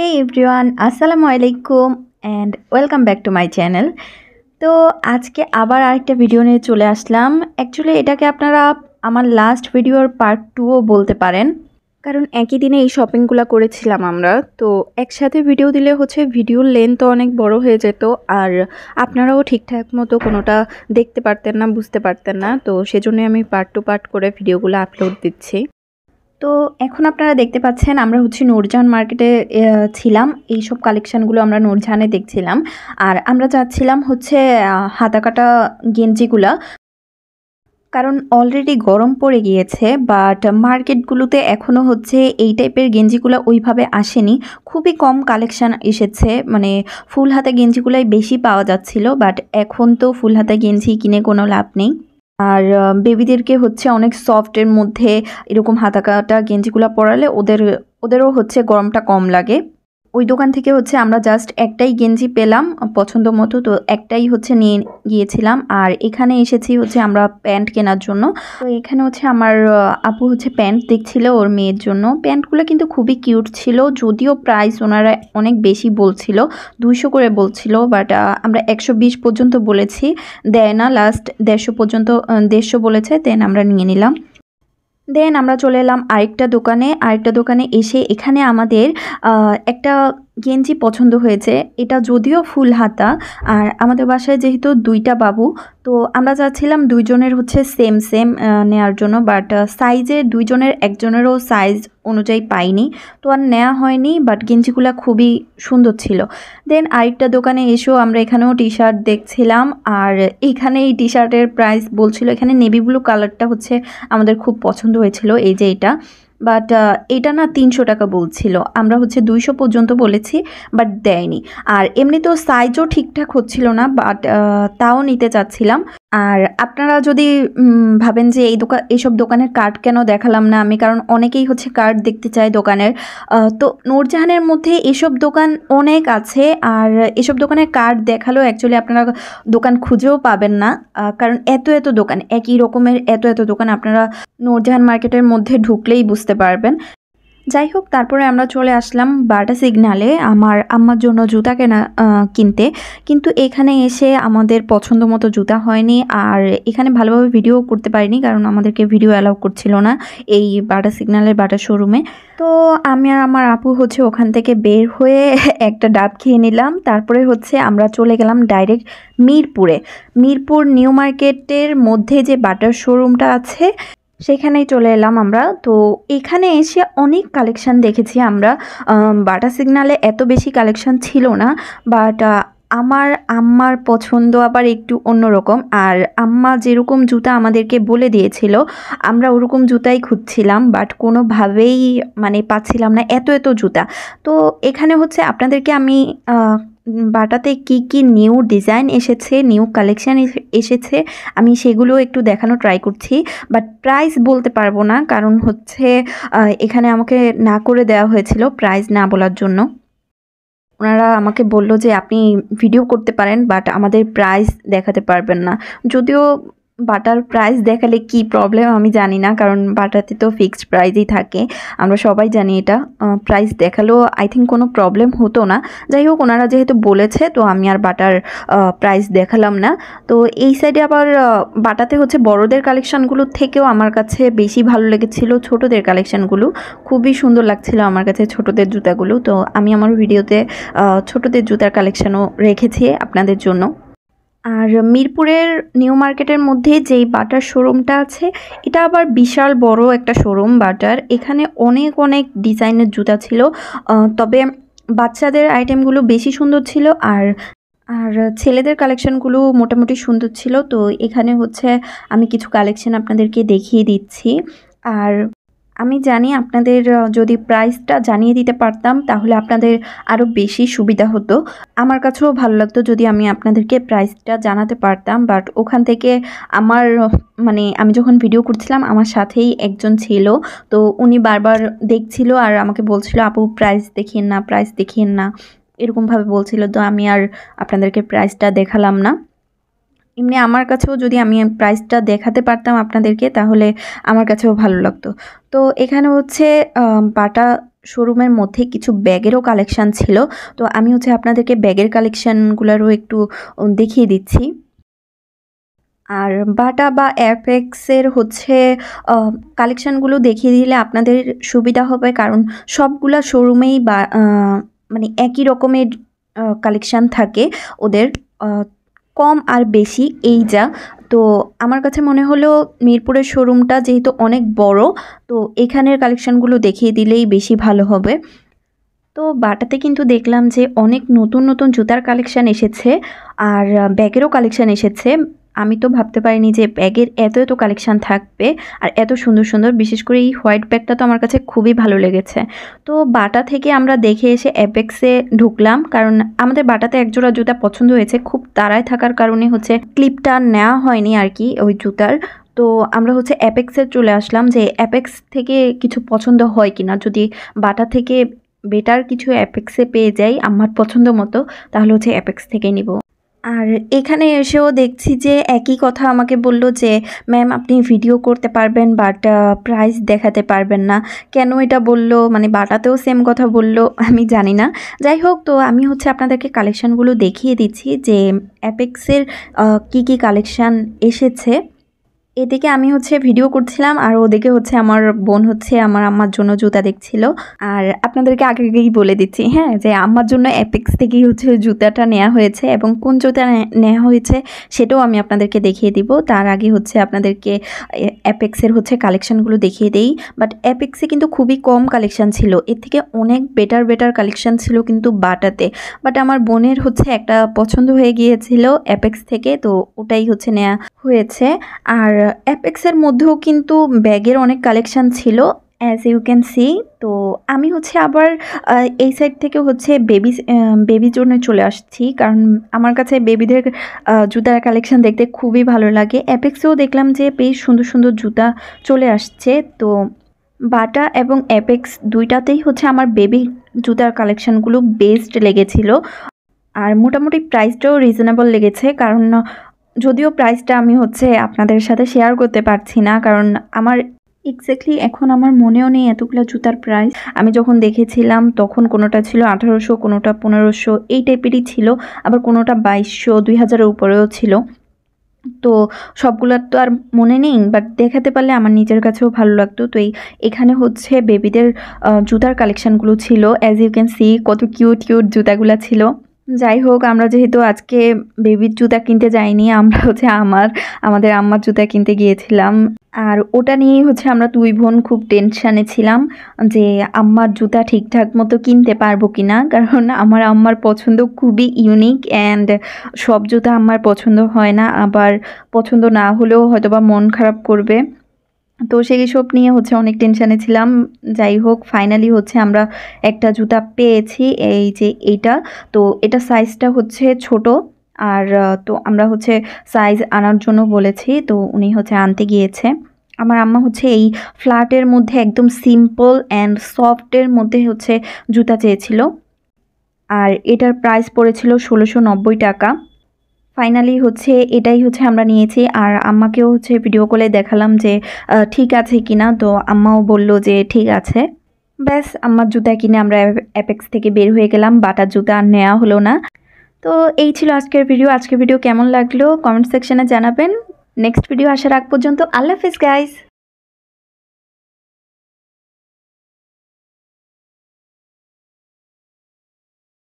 হে everyone আসসালামু আলাইকুম and welcome back to my channel তো আজকে আবার আরেকটা ভিডিও নিয়ে চলে আসলাম অ্যাকচুয়ালি এটাকে আপনারা আমার লাস্ট ভিডিওর পার্ট টুও বলতে পারেন কারণ একই দিনে এই শপিংগুলো করেছিলাম আমরা তো একসাথে ভিডিও দিলে হচ্ছে ভিডিওর লেন্থ অনেক বড় হয়ে যেত আর আপনারাও ঠিকঠাক মতো কোনোটা দেখতে পারতেন না বুঝতে পারতেন না তো সেজন্য আমি পার্ট টু পার্ট করে ভিডিওগুলো আপলোড দিচ্ছি তো এখন আপনারা দেখতে পাচ্ছেন আমরা হচ্ছে নূরজাহান মার্কেটে ছিলাম এই সব কালেকশানগুলো আমরা নূরজাহানে দেখছিলাম আর আমরা চাচ্ছিলাম হচ্ছে হাতাকাটা গেঞ্জিগুলা কারণ অলরেডি গরম পড়ে গিয়েছে বাট মার্কেটগুলোতে এখনও হচ্ছে এই টাইপের গেঞ্জিগুলো ওইভাবে আসেনি খুবই কম কালেকশান এসেছে মানে ফুল হাতা গেঞ্জিগুলাই বেশি পাওয়া যাচ্ছিল বাট এখন তো ফুল হাতা গেঞ্জি কিনে কোনো লাভ নেই আর বেবিদেরকে হচ্ছে অনেক সফটের মধ্যে এরকম হাতাকাটা গেঞ্জিগুলো পরালে ওদের ওদেরও হচ্ছে গরমটা কম লাগে ওই দোকান থেকে হচ্ছে আমরা জাস্ট একটাই গেঞ্জি পেলাম পছন্দ মতো তো একটাই হচ্ছে নিয়ে গিয়েছিলাম আর এখানে এসেছি হচ্ছে আমরা প্যান্ট কেনার জন্য তো এখানে হচ্ছে আমার আপু হচ্ছে প্যান্ট দেখছিল ওর মেয়ের জন্য প্যান্টগুলো কিন্তু খুবই কিউট ছিল যদিও প্রাইস ওনারা অনেক বেশি বলছিল দুইশো করে বলছিল বাট আমরা একশো বিশ পর্যন্ত বলেছি দেয় না লাস্ট দেড়শো পর্যন্ত দেড়শো বলেছে দেন আমরা নিয়ে নিলাম দেন আমরা চলে এলাম আরেকটা দোকানে আরেকটা দোকানে এসে এখানে আমাদের একটা গেঞ্জি পছন্দ হয়েছে এটা যদিও ফুল হাতা আর আমাদের বাসায় যেহেতু দুইটা বাবু তো আমরা চাচ্ছিলাম দুইজনের হচ্ছে সেম সেম নেওয়ার জন্য বাট সাইজের দুইজনের একজনেরও সাইজ অনুযায়ী পাইনি তো আর নেওয়া হয়নি বাট গেঞ্জিগুলো খুবই সুন্দর ছিল দেন আরেকটা দোকানে এসেও আমরা এখানেও টি শার্ট দেখছিলাম আর এখানে এই টি শার্টের প্রাইস বলছিল এখানে নেভি ব্লু কালারটা হচ্ছে আমাদের খুব পছন্দ হয়েছিল এই যে এটা বাট uh, এটা না তিনশো টাকা বলছিল আমরা হচ্ছে দুইশো পর্যন্ত বলেছি বাট দেয়নি আর তো সাইজও ঠিকঠাক হচ্ছিল না বাট uh, তাও নিতে চাচ্ছিলাম আর আপনারা যদি ভাবেন যে এই দোকান এইসব দোকানের কার্ড কেন দেখালাম না আমি কারণ অনেকেই হচ্ছে কার্ড দেখতে চায় দোকানের তো নূরজাহানের মধ্যে এসব দোকান অনেক আছে আর এসব দোকানের কার্ড দেখালেও অ্যাকচুয়ালি আপনারা দোকান খুঁজেও পাবেন না কারণ এত এত দোকান একই রকমের এত এত দোকান আপনারা নূরজাহান মার্কেটের মধ্যে ঢুকলেই বুঝতে পারবেন যাই হোক তারপরে আমরা চলে আসলাম বাটা সিগনালে আমার আম্মার জন্য জুতা কেনা কিনতে কিন্তু এখানে এসে আমাদের পছন্দ মতো জুতা হয়নি আর এখানে ভালোভাবে ভিডিও করতে পারিনি কারণ আমাদেরকে ভিডিও অ্যালাউ করছিল না এই বাটা সিগনালের বাটা শোরুমে তো আমি আর আমার আপু হচ্ছে ওখান থেকে বের হয়ে একটা ডাব খেয়ে নিলাম তারপরে হচ্ছে আমরা চলে গেলাম ডাইরেক্ট মিরপুরে মিরপুর নিউ মার্কেটের মধ্যে যে বাটার শোরুমটা আছে সেখানেই চলে এলাম আমরা তো এখানে এসে অনেক কালেকশান দেখেছি আমরা বাটা সিগনালে এত বেশি কালেকশান ছিল না বাট আমার আম্মার পছন্দ আবার একটু অন্যরকম আর আম্মা যেরকম জুতা আমাদেরকে বলে দিয়েছিল আমরা ওরকম জুতাই খুঁজছিলাম বাট কোনোভাবেই মানে পাচ্ছিলাম না এত এত জুতা তো এখানে হচ্ছে আপনাদেরকে আমি বাটাতে কি কি নিউ ডিজাইন এসেছে নিউ কালেকশান এসেছে আমি সেগুলো একটু দেখানো ট্রাই করছি বাট প্রাইস বলতে পারবো না কারণ হচ্ছে এখানে আমাকে না করে দেওয়া হয়েছিল প্রাইস না বলার জন্য ওনারা আমাকে বলল যে আপনি ভিডিও করতে পারেন বাট আমাদের প্রাইস দেখাতে পারবেন না যদিও বাটার প্রাইস দেখালে কি প্রবলেম আমি জানি না কারণ বাটাতে তো ফিক্সড প্রাইসই থাকে আমরা সবাই জানি এটা প্রাইস দেখালেও আই থিঙ্ক কোনো প্রবলেম হতো না যাই হোক ওনারা যেহেতু বলেছে তো আমি আর বাটার প্রাইস দেখালাম না তো এই সাইডে আবার বাটাতে হচ্ছে বড়দের কালেকশানগুলো থেকেও আমার কাছে বেশি ভালো লেগেছিল ছোটদের কালেকশানগুলো খুবই সুন্দর লাগছিল আমার কাছে ছোটদের জুতাগুলো তো আমি আমার ভিডিওতে ছোটদের জুতার কালেকশানও রেখেছি আপনাদের জন্য আর মিরপুরের নিউ মার্কেটের মধ্যে যেই বাটার শোরুমটা আছে এটা আবার বিশাল বড় একটা শোরুম বাটার এখানে অনেক অনেক ডিজাইনের জুতা ছিল তবে বাচ্চাদের আইটেমগুলো বেশি সুন্দর ছিল আর আর ছেলেদের কালেকশনগুলো মোটামুটি সুন্দর ছিল তো এখানে হচ্ছে আমি কিছু কালেকশন আপনাদেরকে দেখিয়ে দিচ্ছি আর আমি জানি আপনাদের যদি প্রাইসটা জানিয়ে দিতে পারতাম তাহলে আপনাদের আরও বেশি সুবিধা হতো আমার কাছেও ভালো লাগতো যদি আমি আপনাদেরকে প্রাইসটা জানাতে পারতাম বাট ওখান থেকে আমার মানে আমি যখন ভিডিও করছিলাম আমার সাথেই একজন ছিল তো উনি বারবার দেখছিল আর আমাকে বলছিল আপু প্রাইস দেখিয়েন না প্রাইস দেখিয়েন না এরকমভাবে বলছিল তো আমি আর আপনাদেরকে প্রাইসটা দেখালাম না এমনি আমার কাছেও যদি আমি প্রাইসটা দেখাতে পারতাম আপনাদেরকে তাহলে আমার কাছেও ভালো লাগতো তো এখানে হচ্ছে বাটা শোরুমের মধ্যে কিছু ব্যাগেরও কালেকশান ছিল তো আমি হচ্ছে আপনাদেরকে ব্যাগের কালেকশানগুলোরও একটু দেখিয়ে দিচ্ছি আর বাটা বা অ্যাপেক্সের হচ্ছে কালেকশানগুলো দেখিয়ে দিলে আপনাদের সুবিধা হবে কারণ সবগুলা শোরুমেই বা মানে একই রকমের কালেকশান থাকে ওদের কম আর বেশি এই যা তো আমার কাছে মনে হলো মিরপুরের শোরুমটা যেহেতু অনেক বড় তো এখানের কালেকশানগুলো দেখিয়ে দিলেই বেশি ভালো হবে তো বাটাতে কিন্তু দেখলাম যে অনেক নতুন নতুন জুতার কালেকশান এসেছে আর ব্যাগেরও কালেকশান এসেছে আমি তো ভাবতে পারিনি যে ব্যাগের এত এত কালেকশান থাকবে আর এত সুন্দর সুন্দর বিশেষ করে এই হোয়াইট ব্যাগটা তো আমার কাছে খুবই ভালো লেগেছে তো বাটা থেকে আমরা দেখে এসে অ্যাপেক্সে ঢুকলাম কারণ আমাদের বাটাতে একজোড়া জুতা পছন্দ হয়েছে খুব তাড়ায় থাকার কারণে হচ্ছে ক্লিপটা নেওয়া হয়নি আর কি ওই জুতার তো আমরা হচ্ছে অ্যাপেক্সে চলে আসলাম যে অ্যাপেক্স থেকে কিছু পছন্দ হয় কি না যদি বাটা থেকে বেটার কিছু অ্যাপেক্সে পেয়ে যাই আমার পছন্দ মতো তাহলে হচ্ছে অ্যাপেক্স থেকে নিব আর এখানে এসেও দেখছি যে একই কথা আমাকে বলল যে ম্যাম আপনি ভিডিও করতে পারবেন বাট প্রাইস দেখাতে পারবেন না কেন এটা বলল মানে বাটাতেও সেম কথা বলল আমি জানি না যাই হোক তো আমি হচ্ছে আপনাদেরকে কালেকশানগুলো দেখিয়ে দিচ্ছি যে অ্যাপেক্সের কি কি কালেকশান এসেছে এদিকে আমি হচ্ছে ভিডিও করছিলাম আর ওদিকে হচ্ছে আমার বোন হচ্ছে আমার আম্মার জন্য জুতা দেখছিল আর আপনাদেরকে আগে আগেই বলে দিচ্ছি হ্যাঁ যে আম্মার জন্য অ্যাপেক্স থেকেই হচ্ছে জুতাটা নেওয়া হয়েছে এবং কোন জুতা নেওয়া হয়েছে সেটাও আমি আপনাদেরকে দেখিয়ে দিব তার আগে হচ্ছে আপনাদেরকে অ্যাপেক্সের হচ্ছে কালেকশানগুলো দেখিয়ে দেই বাট অ্যাপেক্সে কিন্তু খুবই কম কালেকশান ছিল এর থেকে অনেক বেটার বেটার কালেকশান ছিল কিন্তু বাটাতে বাট আমার বোনের হচ্ছে একটা পছন্দ হয়ে গিয়েছিল অ্যাপেক্স থেকে তো ওটাই হচ্ছে নেওয়া হয়েছে আর অ্যাপেক্সের মধ্যেও কিন্তু ব্যাগের অনেক কালেকশান ছিল অ্যাজ ইউ ক্যান সি তো আমি হচ্ছে আবার এই সাইড থেকে হচ্ছে বেবি বেবির জন্য চলে আসছি কারণ আমার কাছে বেবিদের জুতার কালেকশান দেখতে খুবই ভালো লাগে অ্যাপেক্সেও দেখলাম যে বেশ সুন্দর সুন্দর জুতা চলে আসছে তো বাটা এবং অ্যাপেক্স দুইটাতেই হচ্ছে আমার বেবি জুতার কালেকশানগুলো বেস্ট লেগেছিল আর মোটামুটি প্রাইসটাও রিজনেবল লেগেছে কারণ যদিও প্রাইসটা আমি হচ্ছে আপনাদের সাথে শেয়ার করতে পারছি না কারণ আমার এক্স্যাক্টলি এখন আমার মনেও নেই এতগুলো জুতার প্রাইস আমি যখন দেখেছিলাম তখন কোনোটা ছিল আঠারোশো কোনোটা পনেরোশো এই টাইপেরই ছিল আবার কোনোটা বাইশশো দুই হাজারের উপরেও ছিল তো সবগুলোর তো আর মনে নেই বাট দেখাতে পারলে আমার নিজের কাছেও ভালো লাগতো তো এই এখানে হচ্ছে বেবিদের জুতার কালেকশানগুলো ছিল অ্যাজ ইউ ক্যান সি কত কিউট কিউট জুতাগুলো ছিল যাই হোক আমরা যেহেতু আজকে বেবির জুতা কিনতে যাইনি আমরা হচ্ছে আমার আমাদের আম্মার জুতা কিনতে গিয়েছিলাম আর ওটা নিয়েই হচ্ছে আমরা দুই বোন খুব টেনশানে ছিলাম যে আম্মার জুতা ঠিকঠাক মতো কিনতে পারবো কি না কারণ আমার আম্মার পছন্দ খুবই ইউনিক অ্যান্ড সব জুতা আমার পছন্দ হয় না আবার পছন্দ না হলেও হয়তোবা মন খারাপ করবে তো সেই সব নিয়ে হচ্ছে অনেক টেনশানে ছিলাম যাই হোক ফাইনালি হচ্ছে আমরা একটা জুতা পেয়েছি এই যে এইটা তো এটা সাইজটা হচ্ছে ছোট আর তো আমরা হচ্ছে সাইজ আনার জন্য বলেছি তো উনি হচ্ছে আনতে গিয়েছে আমার আম্মা হচ্ছে এই ফ্ল্যাটের মধ্যে একদম সিম্পল অ্যান্ড সফটের মধ্যে হচ্ছে জুতা চেয়েছিল আর এটার প্রাইস পড়েছিল ষোলোশো টাকা ফাইনালি হচ্ছে এটাই হচ্ছে আমরা নিয়েছি আর আম্মাকেও হচ্ছে ভিডিও কলে দেখালাম যে ঠিক আছে কিনা তো আম্মাও বলল যে ঠিক আছে ব্যাস আম্মার জুতা কিনে আমরা অ্যাপেক্স থেকে বের হয়ে গেলাম বাটার জুতা আর নেওয়া হলো না তো এই ছিল আজকের ভিডিও আজকের ভিডিও কেমন লাগলো কমেন্ট সেকশানে জানাবেন নেক্সট ভিডিও আসার আগ পর্যন্ত আল্লাহ হাফিজ গাইজ